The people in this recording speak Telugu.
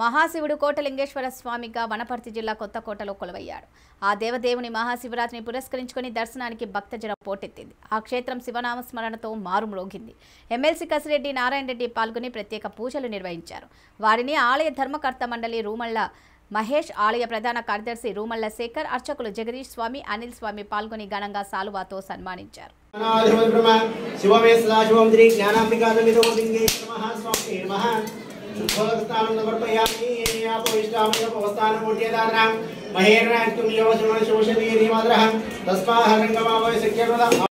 మహాశివుడు కోటలింగేశ్వర స్వామిగా వనపర్తి జిల్లా కొత్తకోటలో కొలవయ్యాడు ఆ దేవదేవుని మహాశివరాత్రిని పురస్కరించుకుని దర్శనానికి భక్తజన పోటెత్తింది ఆ క్షేత్రం శివనామస్మరణతో మారుమ్రోగింది ఎమ్మెల్సీ కసిరెడ్డి నారాయణ రెడ్డి పాల్గొని ప్రత్యేక పూజలు నిర్వహించారు వారిని ఆలయ ధర్మకర్త మండలి రూమళ్ళ మహేష్ ఆలయ ప్రధాన కార్యదర్శి రూమల్ల శేఖర్ అర్చకులు జగదీష్ స్వామి అనిల్ స్వామి పాల్గొని ఘనంగా సాలువాతో సన్మానించారు శివమే సదాశివం శ్రీ జ్ఞానాంబికా भोगस्नानं समर्पयामि यापोष्टामृतपवस्थानं मूर्त्यदानां महेर्णां तुल्यवशमनशोषधीरिमद्रहं तस्माहरङ्गमावय सख्यपदा